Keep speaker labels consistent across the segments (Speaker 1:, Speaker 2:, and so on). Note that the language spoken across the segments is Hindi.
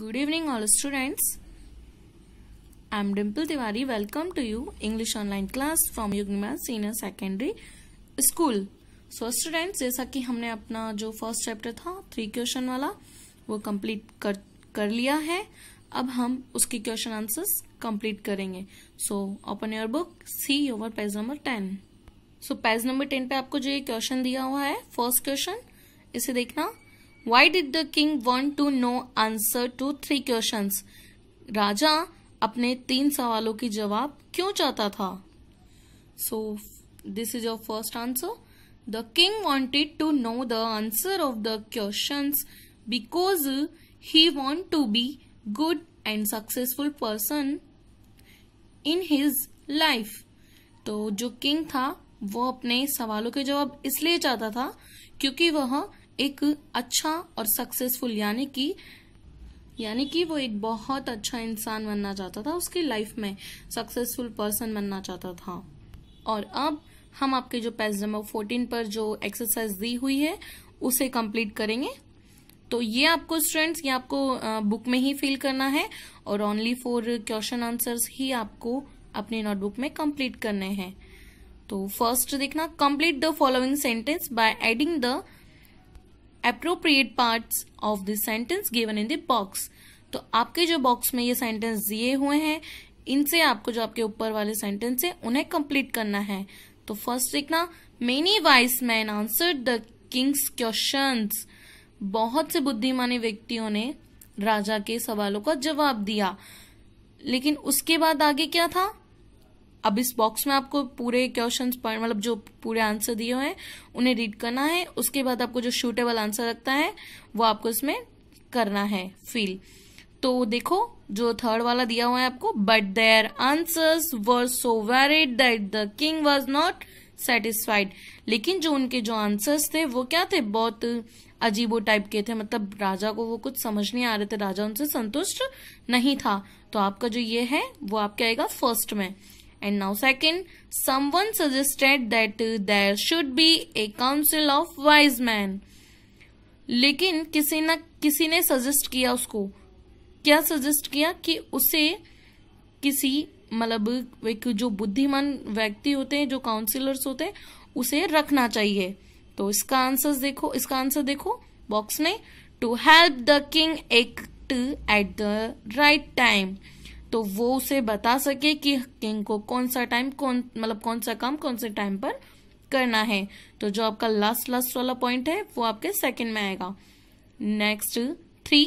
Speaker 1: Good evening all students I am Dimple Tiwari welcome to you English online class from Yugnima Senior Secondary School. So students जैसा कि हमने अपना जो फर्स्ट चैप्टर था थ्री क्वेश्चन वाला वो कंप्लीट कर कर लिया है अब हम उसकी क्वेश्चन आंसर्स कंप्लीट करेंगे so open your book see your page number ten so page number ten पे आपको जो ये क्वेश्चन दिया हुआ है फर्स्ट क्वेश्चन इसे देखना Why did the king want to know answer to three questions? राजा अपने तीन सवालों की जवाब क्यों चाहता था so this is your first answer the king wanted to know the answer of the question because he want to be good and successful person in his life तो जो किंग था वो अपने सवालों के जवाब इसलिए चाहता था क्योंकि वह एक अच्छा और सक्सेसफुल यानी कि यानी कि वो एक बहुत अच्छा इंसान बनना चाहता था उसकी लाइफ में सक्सेसफुल पर्सन बनना चाहता था और अब हम आपके जो पेज नंबर फोर्टीन पर जो एक्सरसाइज दी हुई है उसे कंप्लीट करेंगे तो ये आपको स्टूडेंट्स ये आपको बुक में ही फिल करना है और ओनली फॉर क्वेश्चन आंसर्स ही आपको अपने नोटबुक में कंप्लीट करने हैं तो फर्स्ट देखना complete the following sentence by adding the appropriate parts of the sentence given in the box तो आपके जो बॉक्स में ये सेंटेंस दिए हुए हैं इनसे आपको जो आपके ऊपर वाले सेंटेंस है उन्हें कंप्लीट करना है तो फर्स्ट लिखना many wise man answer the king's question बहुत से बुद्धिमानी व्यक्तियों ने राजा के सवालों का जवाब दिया लेकिन उसके बाद आगे क्या था अब इस बॉक्स में आपको पूरे क्वेश्चन मतलब जो पूरे आंसर दिए हुए हैं उन्हें रीड करना है उसके बाद आपको जो शूटेबल आंसर लगता है वो आपको इसमें करना है फील तो देखो जो थर्ड वाला दिया हुआ है आपको but their answers were so varied that the king was not satisfied लेकिन जो उनके जो आंसर्स थे वो क्या थे बहुत अजीबो टाइप के थे मतलब राजा को वो कुछ समझ नहीं आ रहे थे राजा उनसे संतुष्ट नहीं था तो आपका जो ये है वो आपके आएगा फर्स्ट में And now second, someone suggested that uh, there should be a council of wise men. लेकिन किसी न किसी ने सजेस्ट किया उसको क्या सजेस्ट किया कि उसे किसी मतलब एक जो बुद्धिमान व्यक्ति होते हैं जो काउंसिलर्स होते हैं उसे रखना चाहिए तो इसका आंसर देखो इसका आंसर देखो बॉक्स में to help the king act at the right time तो वो उसे बता सके कि किंग को कौन सा टाइम कौन मतलब कौन सा काम कौन से टाइम पर करना है तो जो आपका लास्ट लास्ट वाला पॉइंट है वो आपके सेकंड में आएगा next three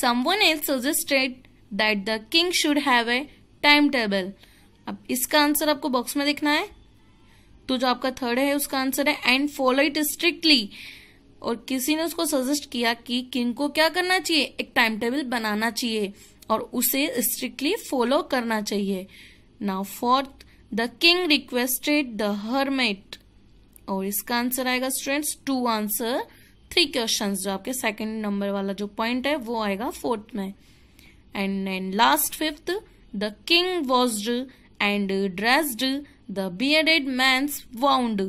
Speaker 1: someone else suggested that the king should have a time table अब इसका आंसर आपको बॉक्स में देखना है तो जो आपका थर्ड है उसका आंसर है एंड फॉलो इट स्ट्रिक्टली और किसी ने उसको सजेस्ट किया कि किंग को क्या करना चाहिए एक टाइम टेबल बनाना चाहिए और उसे स्ट्रिक्टली फॉलो करना चाहिए now fourth the king requested the hermit और इसका आंसर आएगा students to answer three question जो आपके सेकेंड नंबर वाला जो पॉइंट है वो आएगा फोर्थ में and and last fifth the king washed and dressed the bearded man's wound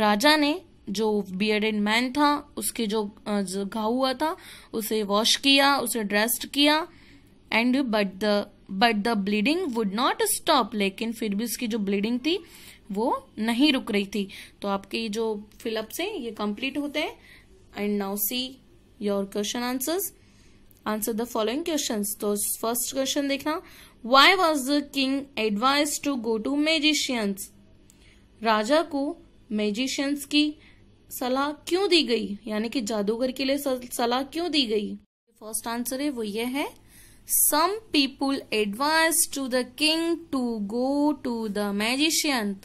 Speaker 1: राजा ने जो बियडेड मैन था उसके जो घाव हुआ था उसे वॉश किया उसे ड्रेस्ड किया and but the but the bleeding would not stop लेकिन फिर भी उसकी जो ब्लीडिंग थी वो नहीं रुक रही थी तो आपके जो फिलअप्स हैं ये कंप्लीट होते हैं and now see your question answers answer the following question तो फर्स्ट क्वेश्चन देखना why was the king advised to go to magicians राजा को मेजिशियंस की सलाह क्यों दी गई यानी कि जादूगर के लिए सलाह क्यों दी गई फर्स्ट आंसर है वो ये है some people advise to the king to go to the magician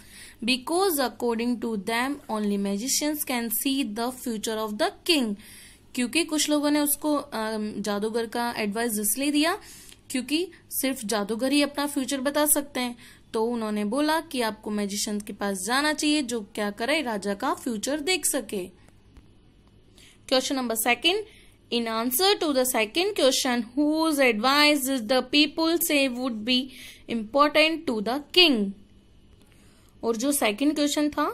Speaker 1: because according to them only magicians can see the future of the king क्योंकि कुछ लोगों ने उसको जादूगर का एडवाइस इसलिए दिया क्योंकि सिर्फ जादूगर ही अपना फ्यूचर बता सकते हैं तो उन्होंने बोला कि आपको मैजिशियन के पास जाना चाहिए जो क्या करे राजा का फ्यूचर देख सके question number second In answer to the second question, whose advice did the people say would be important to the king? और जो सेकंड क्वेश्चन था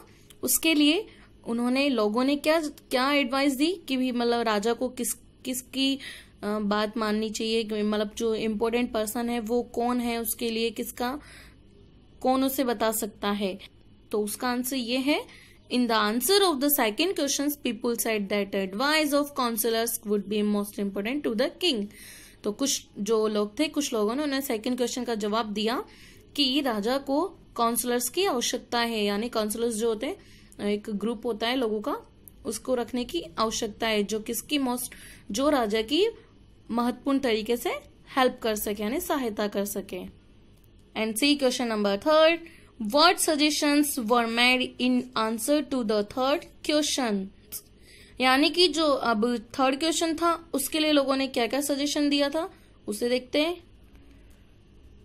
Speaker 1: उसके लिए उन्होंने लोगों ने क्या क्या एडवाइस दी कि भी मतलब राजा को किस किसकी बात माननी चाहिए मतलब जो इम्पोर्टेंट पर्सन है वो कौन है उसके लिए किसका कौन उसे बता सकता है तो उसका आंसर ये है In the answer of the second questions, people said that advice of counselors would be most important to the king. तो कुछ जो लोग थे कुछ लोगों ने उन्हें सेकेंड क्वेश्चन का जवाब दिया कि राजा को काउंसलर्स की आवश्यकता है यानी काउंसलर्स जो होते हैं एक ग्रुप होता है लोगों का उसको रखने की आवश्यकता है जो किसकी मोस्ट जो राजा की महत्वपूर्ण तरीके से हेल्प कर सके यानी सहायता कर सके and see question number third what suggestions were made in answer to the third question. यानी कि जो अब थर्ड क्वेश्चन था उसके लिए लोगों ने क्या क्या सजेशन दिया था उसे देखते हैं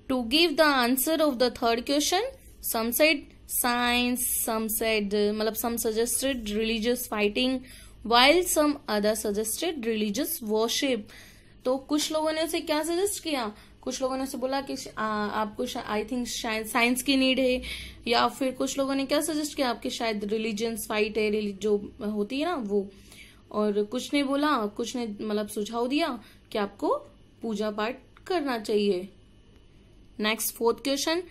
Speaker 1: to give the answer of the third question some said science some said मतलब some suggested religious fighting while some other suggested religious worship तो कुछ लोगों ने उसे क्या सजेस्ट किया कुछ लोगों ने उसे बोला कि आ, आपको आई थिंक शायद साइंस की नीड है या फिर कुछ लोगों ने क्या सजेस्ट किया आपके शायद रिलीजियंस फाइट है जो होती है ना वो और कुछ ने बोला कुछ ने मतलब सुझाव दिया कि आपको पूजा पाठ करना चाहिए next fourth question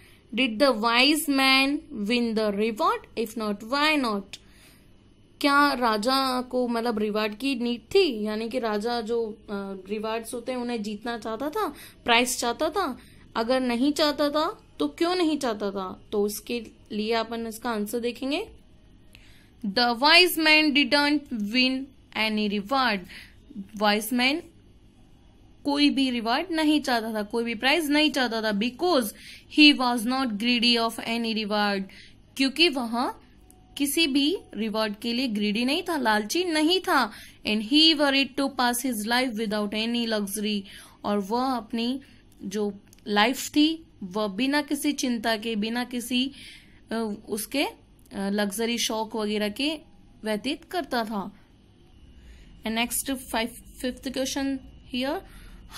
Speaker 1: did the wise man win the reward if not why not क्या राजा को मतलब रिवार्ड की नीड थी यानी कि राजा जो रिवार्ड्स होते हैं उन्हें जीतना चाहता था प्राइस चाहता था अगर नहीं चाहता था तो क्यों नहीं चाहता था तो उसके लिए अपन इसका आंसर देखेंगे the wise man didn't win any reward wise man कोई भी रिवार्ड नहीं चाहता था कोई भी प्राइज नहीं चाहता था because he was not greedy of any reward क्योंकि वहां किसी भी रिवॉर्ड के लिए ग्रीडी नहीं था लालची नहीं था and he it to pass his life without any luxury और वह अपनी जो लाइफ थी वह बिना किसी चिंता के बिना किसी उसके लग्जरी शौक वगैरह के व्यतीत करता था and next five fifth question here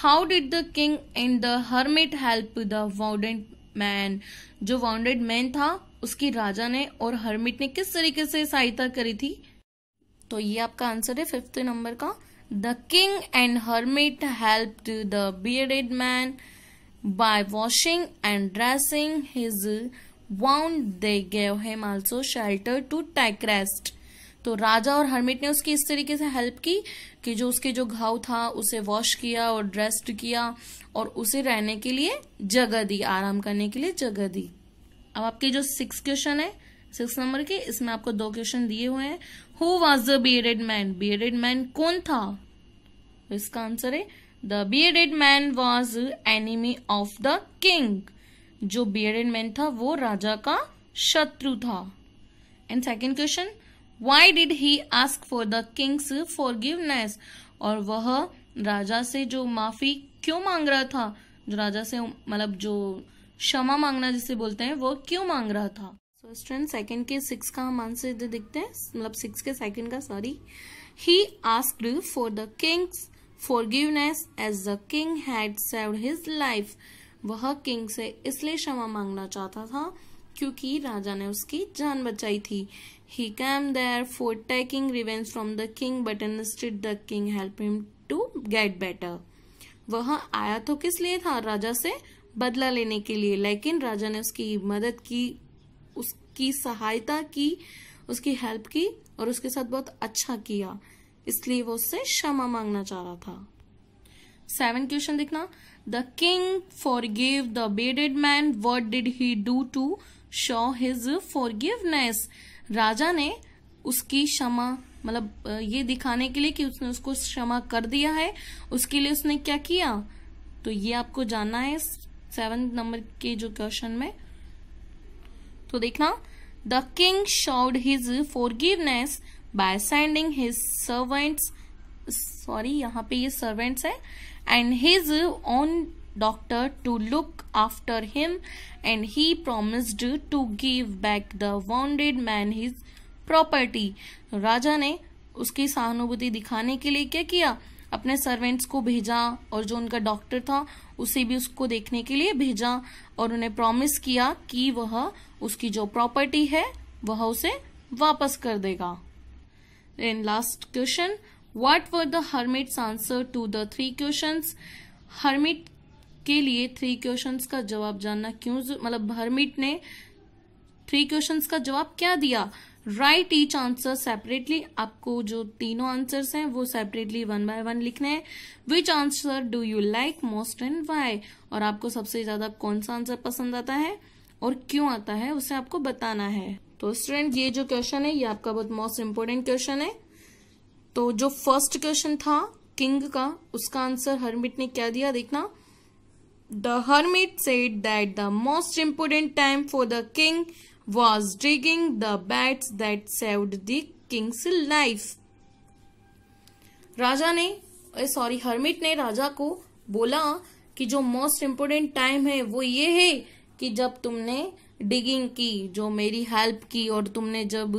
Speaker 1: how did the king and the hermit help the wounded man जो वाउंडेड मैन था उसकी राजा ने और हर्मिट ने किस तरीके से सहायता करी थी तो ये आपका आंसर है फिफ्थ नंबर का the king and hermit help the bearded man by washing and dressing his wound they gave him also shelter to टाइक्रेस्ट तो राजा और हर्मिट ने उसकी इस तरीके से हेल्प की कि जो उसके जो घाव था उसे वॉश किया और ड्रेस्ड किया और उसे रहने के लिए जगह दी आराम करने के लिए जगह दी अब आपके जो सिक्स क्वेश्चन है सिक्स नंबर के इसमें आपको दो क्वेश्चन दिए हुए हैं who was the bearded man bearded man कौन था तो इसका आंसर है the bearded man was enemy of the king जो बियडेड मैन था वो राजा का शत्रु था and second question why did he ask for the king's forgiveness और वह राजा से जो माफी क्यों मांग रहा था जो राजा से मतलब जो क्षमा मांगना जिसे बोलते हैं वो क्यों मांग रहा था सो स्टूडेंट सेकंड के सिक्स का हम आंसर इधर दिखते हैं मतलब सिक्स के सेकंड का sorry he ask for the king's forgiveness as the king had saved his life वह किंग से इसलिए क्षमा मांगना चाहता था क्योंकि राजा ने उसकी जान बचाई थी he came there for taking revenge from the king but स्ट्रीट the king help him to get better वह आया तो किस लिए था राजा से बदला लेने के लिए लेकिन राजा ने उसकी मदद की उसकी सहायता की उसकी हेल्प की और उसके साथ बहुत अच्छा किया इसलिए वो उससे क्षमा मांगना चाह रहा था सेवन क्वेश्चन देखना the king forgive the bearded man what did he do to show his forgiveness राजा ने उसकी क्षमा मतलब ये दिखाने के लिए कि उसने उसको क्षमा कर दिया है उसके लिए उसने क्या किया तो ये आपको जानना है सेवन नंबर के जो क्वेश्चन में तो देखना the king showed his forgiveness by sending his servants sorry यहाँ पे ये सर्वेंट्स है and his own doctor to look after him and he promised to give back the wounded man his property राजा ने उसकी सहानुभूति दिखाने के लिए क्या किया अपने सर्वेंट्स को भेजा और जो उनका डॉक्टर था उसे भी उसको देखने के लिए भेजा और उन्हें प्रॉमिस किया कि वह उसकी जो प्रॉपर्टी है वह उसे वापस कर देगा and last question what were the hermit's answer to the three question hermit के लिए थ्री क्वेश्चंस का जवाब जानना क्यों मतलब हर्मिट ने थ्री क्वेश्चंस का जवाब क्या दिया राइट ईच आंसर सेपरेटली आपको जो तीनों आंसर्स हैं वो सेपरेटली वन बाय वन लिखने हैं which answer do you like most and why और आपको सबसे ज्यादा कौन सा आंसर पसंद आता है और क्यों आता है उसे आपको बताना है तो स्टूडेंट ये जो क्वेश्चन है ये आपका बहुत मोस्ट इम्पोर्टेंट क्वेश्चन है तो जो फर्स्ट क्वेश्चन था किंग का उसका आंसर हरमिट ने क्या दिया देखना the hermit said that the most important time for the king was digging the bats that saved the king's life. राजा ने सॉरी हर्मिट ने राजा को बोला कि जो मोस्ट इम्पोर्टेंट टाइम है वो ये है कि जब तुमने डिगिंग की जो मेरी हेल्प की और तुमने जब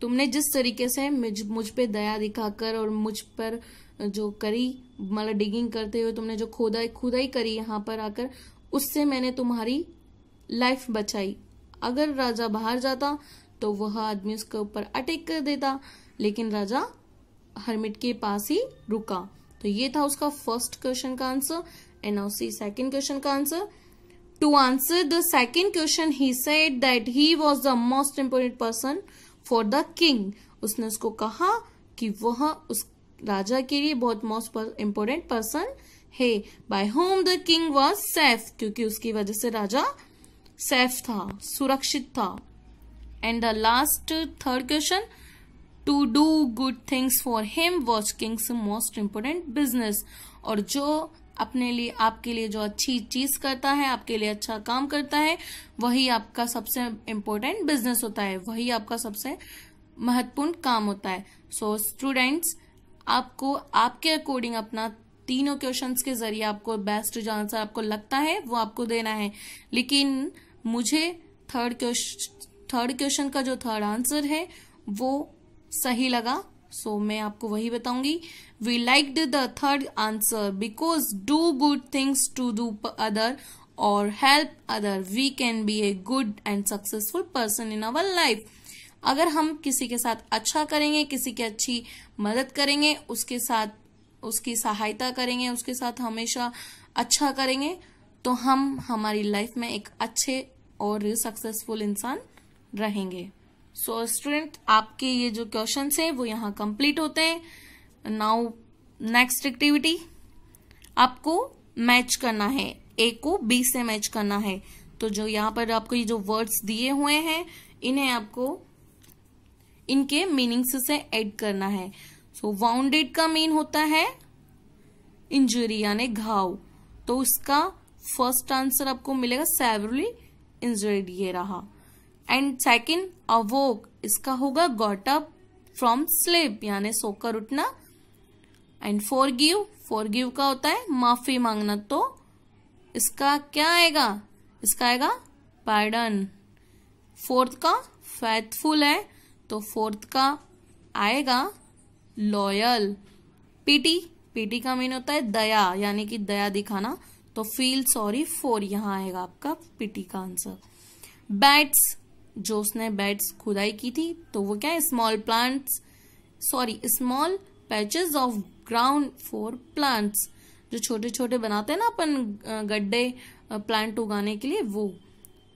Speaker 1: तुमने जिस तरीके से मुझ मुझ पे दया दिखाकर और मुझ पर जो करी मतलब डिगिंग करते हुए तुमने जो खोदाई खुदाई करी यहाँ पर आकर उससे मैंने तुम्हारी लाइफ बचाई अगर राजा बाहर जाता तो वह आदमी उसके ऊपर अटैक कर देता लेकिन राजा हरमिट के पास ही रुका तो ये था उसका फर्स्ट क्वेश्चन का answer and now see second question का answer to answer the second question he said that he was the most important person for the king उसने उसको कहा कि वह उस राजा के लिए बहुत मोस्ट इम्पोर्टेंट पर्सन है by whom the king was safe क्योंकि उसकी वजह से राजा सेफ था सुरक्षित था and the last third question to do good things for him was king's most important business और जो अपने लिए आपके लिए जो अच्छी चीज करता है आपके लिए अच्छा काम करता है वही आपका सबसे इम्पोर्टेंट बिजनेस होता है वही आपका सबसे महत्वपूर्ण काम होता है सो so, स्टूडेंट्स आपको आपके अकॉर्डिंग अपना तीनों क्वेश्चंस के जरिए आपको बेस्ट जो आंसर आपको लगता है वो आपको देना है लेकिन मुझे थर्ड क्वेश्चन थर्ड क्वेश्चन का जो थर्ड आंसर है वो सही लगा सो so, मैं आपको वही बताऊंगी we like the third answer because do good things to do other और help other we can be a good and successful person in our life अगर हम किसी के साथ अच्छा करेंगे किसी की अच्छी मदद करेंगे उसके साथ उसकी सहायता करेंगे उसके साथ हमेशा अच्छा करेंगे तो हम हमारी लाइफ में एक अच्छे और सक्सेसफुल इंसान रहेंगे सो so, स्टूडेंट आपके ये जो क्वेश्चन है वो यहाँ कंप्लीट होते हैं नाउ नेक्स्ट एक्टिविटी आपको मैच करना है ए को बी से मैच करना है तो जो यहाँ पर आपको ये जो वर्ड्स दिए हुए हैं इन्हें आपको इनके मीनिंग्स से ऐड करना है सो so, वाउंडेड का मीन होता है इंजरी यानी घाव तो उसका फर्स्ट आंसर आपको मिलेगा सैवरली इंजर्ड ये रहा एंड सेकेंड अवोक इसका होगा गॉट अप फ्रॉम स्लिप यानी सोकर उठना and forgive forgive का होता है माफी मांगना तो इसका क्या आएगा इसका आएगा पार्डन फोर्थ का फैथफुल है तो फोर्थ का आएगा लॉयल पीटी पीटी का मीन होता है दया यानी कि दया दिखाना तो फील सॉरी फोर यहाँ आएगा आपका पिटी का आंसर बैट्स जो उसने बैट्स खुदाई की थी तो वो क्या है small plants sorry small patches of ground for plants जो छोटे छोटे बनाते हैं ना अपन गड्ढे प्लांट उगाने के लिए वो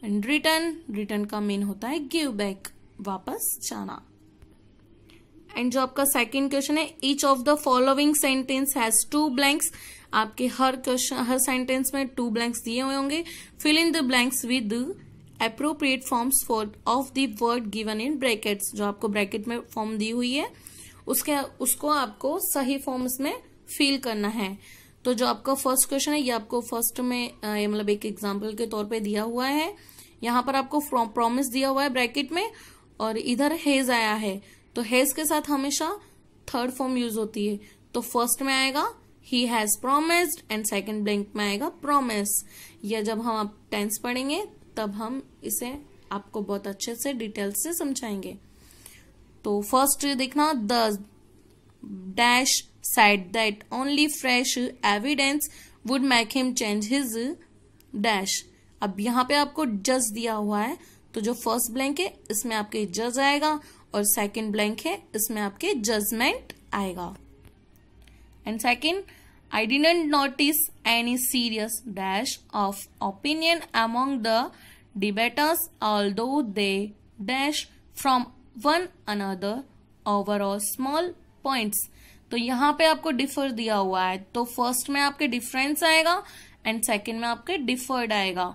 Speaker 1: एंड रिटर्न रिटर्न का मेन होता है गिव बैक वापस जाना एंड जो आपका सेकंड क्वेश्चन है each of the following sentence has two blanks आपके हर क्वेश्चन हर सेंटेंस में टू ब्लैंक्स दिए हुए होंगे fill in the blanks with appropriate forms for of the word given in brackets जो आपको ब्रैकेट में फॉर्म दी हुई है उसके उसको आपको सही फॉर्म्स में फिल करना है तो जो आपका फर्स्ट क्वेश्चन है ये आपको फर्स्ट में मतलब एक एग्जाम्पल के तौर पे दिया हुआ है यहाँ पर आपको प्रॉमिस दिया हुआ है ब्रैकेट में और इधर हेज आया है तो हैज के साथ हमेशा थर्ड फॉर्म यूज होती है तो फर्स्ट में आएगा he has promised and second blank में आएगा प्रोमिस या जब हम आप टेंस पढ़ेंगे तब हम इसे आपको बहुत अच्छे से डिटेल से समझाएंगे तो फर्स्ट देखना the dash side that only fresh evidence would make him change his dash अब यहां पे आपको जज दिया हुआ है तो जो फर्स्ट ब्लैंक है इसमें आपके जज आएगा और सेकंड ब्लैंक है इसमें आपके जजमेंट आएगा and second I didn't notice any serious dash of opinion among the debaters although they dash from one another overall small points तो यहां पे आपको डिफर दिया हुआ है तो फर्स्ट में आपके डिफरेंस आएगा एंड सेकंड में आपके डिफर्ड आएगा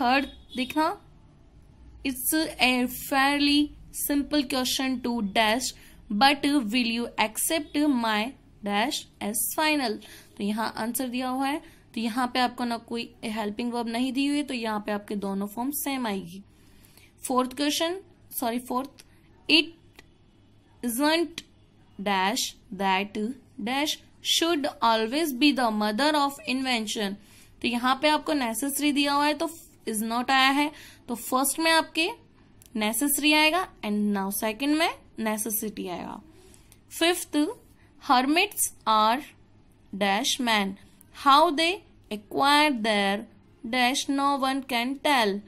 Speaker 1: थर्ड देखना it's a fairly simple question to dash but will you accept my dash as final तो यहाँ आंसर दिया हुआ है तो यहाँ पे आपको ना कोई हेल्पिंग वर्ब नहीं दी हुई है तो यहाँ पे आपके दोनों फॉर्म सेम आएगी fourth question sorry fourth it isn't dash that dash should always be the mother of invention तो यहाँ पे आपको necessary दिया हुआ है तो is not आया है तो फर्स्ट में आपके नेसेसरी आएगा एंड नाउ सेकंड में नेसेसिटी आएगा fifth hermits are dash man how they acquire their dash no one can tell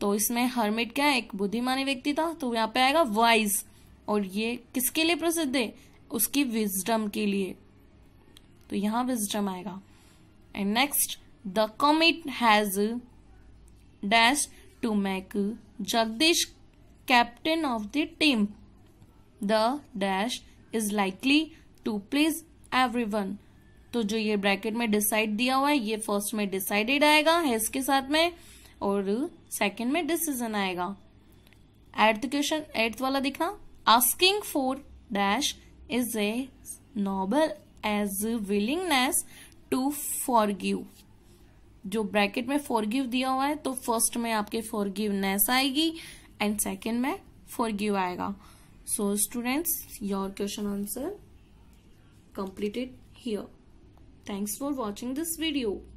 Speaker 1: तो इसमें हर्मिट क्या है एक बुद्धिमानी व्यक्ति था तो यहाँ पे आएगा वाइज और ये किसके लिए प्रसिद्ध है उसकी विजडम के लिए तो यहां विजडम आएगा and next the committee has dash Tumaku, Jagdish, captain of the team. The dash is likely to please everyone. तो जो ये ब्रैकेट में डिसाइड दिया हुआ है ये फर्स्ट में डिसाइडेड आएगा हेस के साथ में और सेकंड में डिसीजन आएगा एट्थ क्वेश्चन एट्थ वाला देखना asking for dash is a noble age willingness to forgive जो ब्रैकेट में गिव दिया हुआ है तो फर्स्ट में आपके फॉरगिवनेस आएगी एंड सेकेंड में गिव आएगा so students your question answer completed here thanks for watching this video